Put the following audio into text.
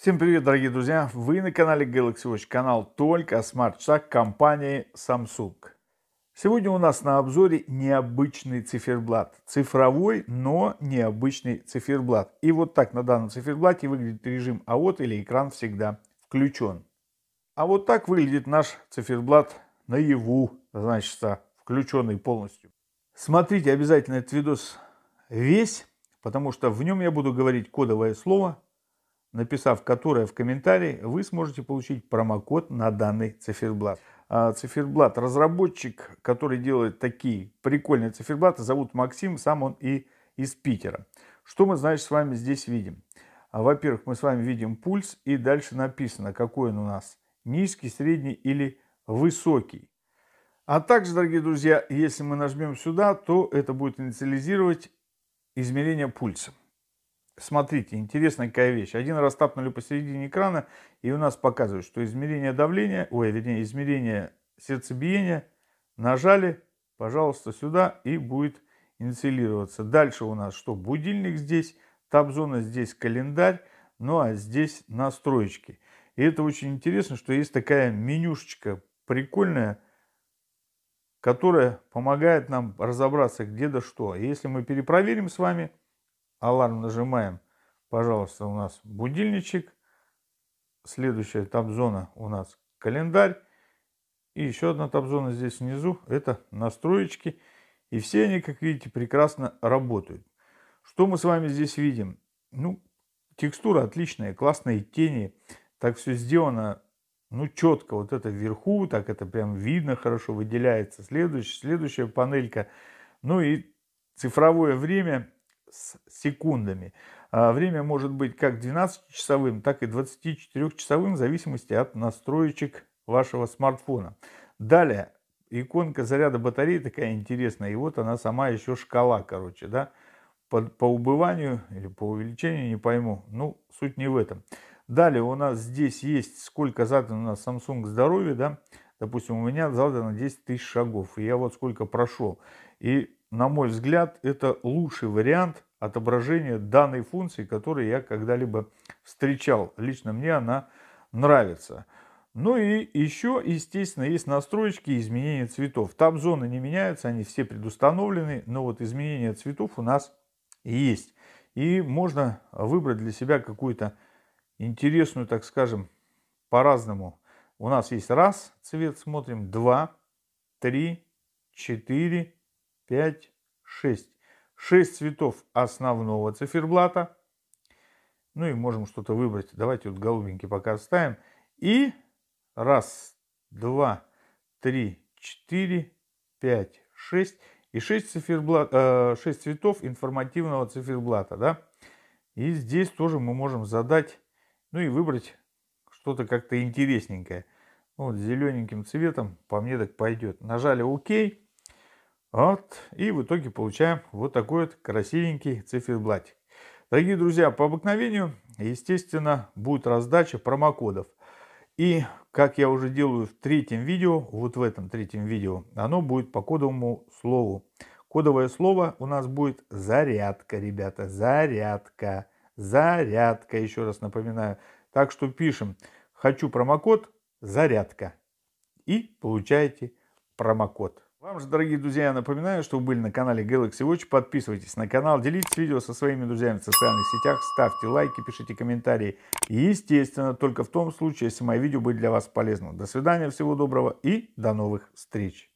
Всем привет, дорогие друзья! Вы на канале Galaxy Watch, канал только о смарт-часах компании Samsung. Сегодня у нас на обзоре необычный циферблат. Цифровой, но необычный циферблат. И вот так на данном циферблате выглядит режим АОТ или экран всегда включен. А вот так выглядит наш циферблат наяву, значит, включенный полностью. Смотрите обязательно этот видос весь, потому что в нем я буду говорить кодовое слово, написав которое в комментарии, вы сможете получить промокод на данный циферблат. А, циферблат разработчик, который делает такие прикольные циферблаты, зовут Максим, сам он и из Питера. Что мы, значит, с вами здесь видим? А, во-первых, мы с вами видим пульс, и дальше написано, какой он у нас, низкий, средний или высокий. А также, дорогие друзья, если мы нажмем сюда, то это будет инициализировать измерение пульса. Смотрите, интересная какая вещь. Один раз тапнули посередине экрана, и у нас показывают, что измерение давления, ой, вернее, измерение сердцебиения нажали, пожалуйста, сюда, и будет инициалироваться. Дальше у нас что? Будильник здесь, таб-зона здесь, календарь, ну а здесь настроечки. И это очень интересно, что есть такая менюшечка прикольная, которая помогает нам разобраться где да что. И а если мы перепроверим с вами, Аларм нажимаем, пожалуйста, у нас будильничек. Следующая табзона у нас календарь. И еще одна табзона здесь внизу, это настроечки. И все они, как видите, прекрасно работают. Что мы с вами здесь видим? Ну, текстура отличная, классные тени. Так все сделано, ну, четко. Вот это вверху, так это прям видно хорошо, выделяется. Следующая, следующая панелька. Ну и цифровое время с секундами. А, время может быть как 12-часовым, так и 24-часовым, в зависимости от настроечек вашего смартфона. Далее, иконка заряда батареи такая интересная. И вот она сама еще шкала, короче, да. По, по убыванию или по увеличению, не пойму. Ну, суть не в этом. Далее у нас здесь есть, сколько задан у нас Samsung здоровья, да. Допустим, у меня задано 10 тысяч шагов. И я вот сколько прошел. И на мой взгляд, это лучший вариант отображения данной функции, которую я когда-либо встречал. Лично мне она нравится. Ну и еще, естественно, есть настроечки изменения цветов. Там зоны не меняются, они все предустановлены, но вот изменения цветов у нас есть. И можно выбрать для себя какую-то интересную, так скажем, по-разному. У нас есть раз цвет, смотрим, два, три, четыре, 5, 6. 6 цветов основного циферблата. Ну и можем что-то выбрать. Давайте вот голубенький пока оставим. И раз, два, три, четыре, пять, шесть. И шесть, циферблат, э, 6 цветов информативного циферблата. Да? И здесь тоже мы можем задать, ну и выбрать что-то как-то интересненькое. Вот зелененьким цветом по мне так пойдет. Нажали ОК. OK. Вот. И в итоге получаем вот такой вот красивенький циферблатик. Дорогие друзья, по обыкновению, естественно, будет раздача промокодов. И, как я уже делаю в третьем видео, вот в этом третьем видео, оно будет по кодовому слову. Кодовое слово у нас будет зарядка, ребята, зарядка, зарядка, еще раз напоминаю. Так что пишем «Хочу промокод, зарядка» и получаете промокод. Вам же, дорогие друзья, я напоминаю, что вы были на канале Galaxy Watch. Подписывайтесь на канал, делитесь видео со своими друзьями в социальных сетях, ставьте лайки, пишите комментарии. И, естественно, только в том случае, если мое видео были для вас полезным. До свидания, всего доброго и до новых встреч!